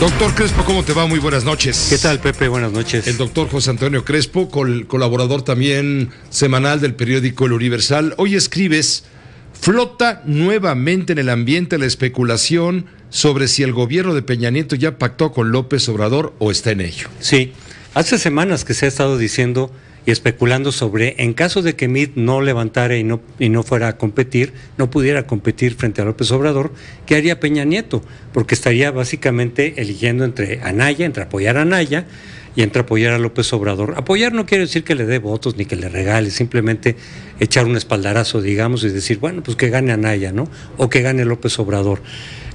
Doctor Crespo, ¿cómo te va? Muy buenas noches. ¿Qué tal, Pepe? Buenas noches. El doctor José Antonio Crespo, colaborador también semanal del periódico El Universal. Hoy escribes, flota nuevamente en el ambiente la especulación sobre si el gobierno de Peña Nieto ya pactó con López Obrador o está en ello. Sí, hace semanas que se ha estado diciendo y especulando sobre, en caso de que Mid no levantara y no, y no fuera a competir, no pudiera competir frente a López Obrador, ¿qué haría Peña Nieto? Porque estaría básicamente eligiendo entre Anaya, entre apoyar a Anaya y entre apoyar a López Obrador. Apoyar no quiere decir que le dé votos ni que le regale, simplemente echar un espaldarazo, digamos, y decir, bueno, pues que gane Anaya, ¿no? O que gane López Obrador.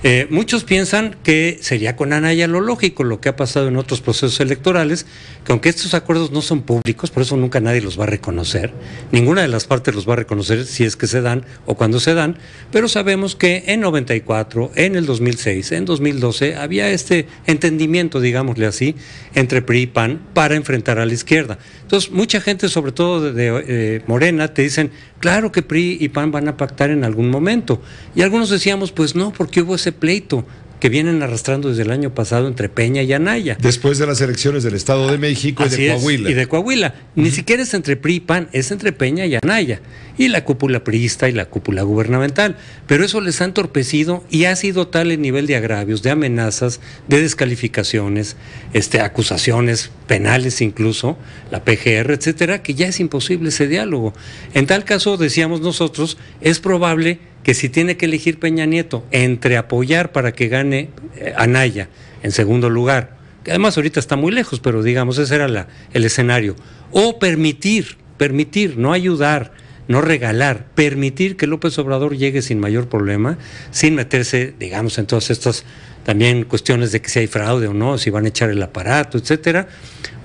Eh, muchos piensan que sería con Anaya lo lógico, lo que ha pasado en otros procesos electorales, que aunque estos acuerdos no son públicos, por eso nunca nadie los va a reconocer, ninguna de las partes los va a reconocer si es que se dan o cuando se dan, pero sabemos que en 94, en el 2006, en 2012 había este entendimiento, digámosle así, entre PRI y PAN para enfrentar a la izquierda. Entonces, mucha gente, sobre todo de, eh, Morena, te dicen, Claro que PRI y PAN van a pactar en algún momento. Y algunos decíamos, pues no, porque hubo ese pleito que vienen arrastrando desde el año pasado entre Peña y Anaya. Después de las elecciones del Estado de México y de Coahuila. y de Coahuila. Ni siquiera es entre PRI y PAN, es entre Peña y Anaya. Y la cúpula priista y la cúpula gubernamental. Pero eso les ha entorpecido y ha sido tal el nivel de agravios, de amenazas, de descalificaciones, este, acusaciones penales incluso, la PGR, etcétera, que ya es imposible ese diálogo. En tal caso, decíamos nosotros, es probable que si tiene que elegir Peña Nieto entre apoyar para que gane eh, Anaya en segundo lugar, que además ahorita está muy lejos, pero digamos ese era la, el escenario, o permitir, permitir, no ayudar, no regalar, permitir que López Obrador llegue sin mayor problema, sin meterse, digamos, en todas estas también cuestiones de que si hay fraude o no, si van a echar el aparato, etcétera.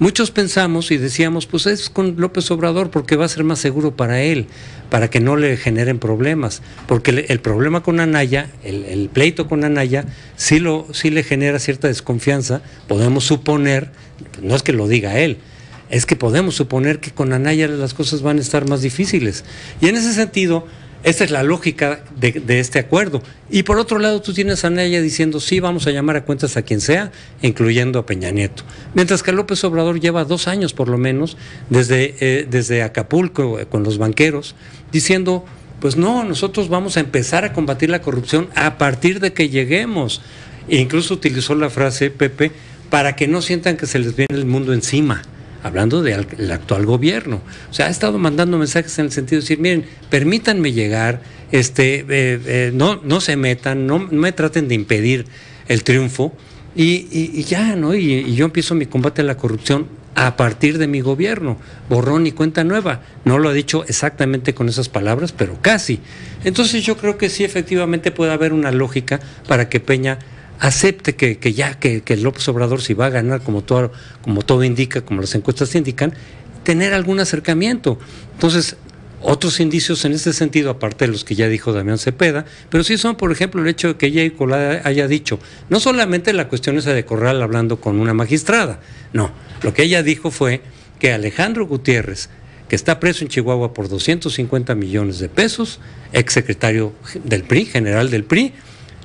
Muchos pensamos y decíamos, pues es con López Obrador porque va a ser más seguro para él, para que no le generen problemas, porque el, problema con Anaya, el, el, pleito con Anaya, sí lo sí le genera cierta desconfianza, podemos suponer, pues no es que lo diga él, es que podemos suponer que con Anaya las cosas van a estar más difíciles. Y en ese sentido, esa es la lógica de, este acuerdo. Y por otro lado, tú tienes a Anaya diciendo, sí, vamos a llamar a cuentas a quien sea, incluyendo a Peña Nieto. Mientras que López Obrador lleva dos años, por lo menos, desde, eh, desde Acapulco eh, con los banqueros, diciendo, pues no, nosotros vamos a empezar a combatir la corrupción a partir de que lleguemos. E incluso utilizó la frase, Pepe, para que no sientan que se les viene el mundo encima hablando del actual gobierno. O sea, ha estado mandando mensajes en el sentido de decir, miren, permítanme llegar, este, eh, eh, no, no se metan, no, me traten de impedir el triunfo. Y, y, ya, ¿no? y yo empiezo mi combate a la corrupción a partir de mi gobierno, borrón y cuenta nueva. No lo ha dicho exactamente con esas palabras, pero casi. Entonces yo creo que sí efectivamente puede haber una lógica para que Peña acepte que, ya que, que, López Obrador si va a ganar como todo, como todo indica, como las encuestas indican, tener algún acercamiento. Entonces, otros indicios en este sentido, aparte de los que ya dijo Damián Cepeda, pero sí son, por ejemplo, el hecho de que ella haya dicho, no solamente la cuestión esa de Corral hablando con una magistrada, no, lo que ella dijo fue que Alejandro Gutiérrez, que está preso en Chihuahua por 250 millones de pesos, exsecretario del PRI, general del PRI,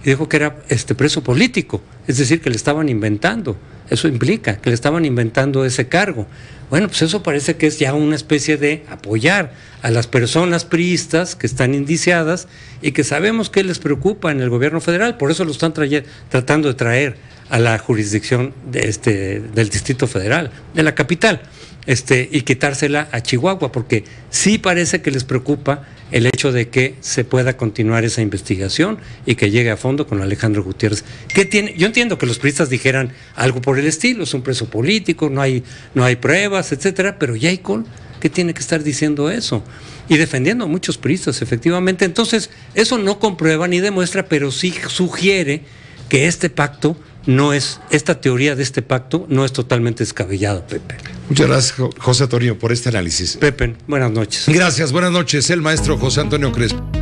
y dijo que era este preso político, es decir, que le estaban inventando. Eso implica que le estaban inventando ese cargo. Bueno, pues eso parece que es ya una especie de apoyar a las personas priistas que están indiciadas y que sabemos que les preocupa en el gobierno federal, por eso lo están tratando de traer a la jurisdicción de este, del Distrito Federal, de la capital, este, y quitársela a Chihuahua, porque sí parece que les preocupa el hecho de que se pueda continuar esa investigación y que llegue a fondo con Alejandro Gutiérrez. tiene? Yo entiendo que los priistas dijeran algo por el estilo, es un preso político, no hay, no hay pruebas, etcétera, pero Jacob, ¿qué tiene que estar diciendo eso? Y defendiendo a muchos priistas, efectivamente. Entonces, eso no comprueba ni demuestra, pero sí sugiere que este pacto no es, esta teoría de este pacto no es totalmente descabellada, Pepe. Muchas gracias, José Antonio, por este análisis. Pepe, buenas noches. Gracias, buenas noches, el maestro José Antonio Crespo.